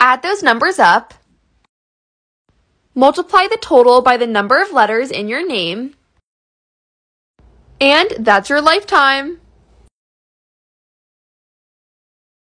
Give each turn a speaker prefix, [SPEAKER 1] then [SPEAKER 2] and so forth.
[SPEAKER 1] Add those numbers up. Multiply the total by the number of letters in your name. And that's your lifetime.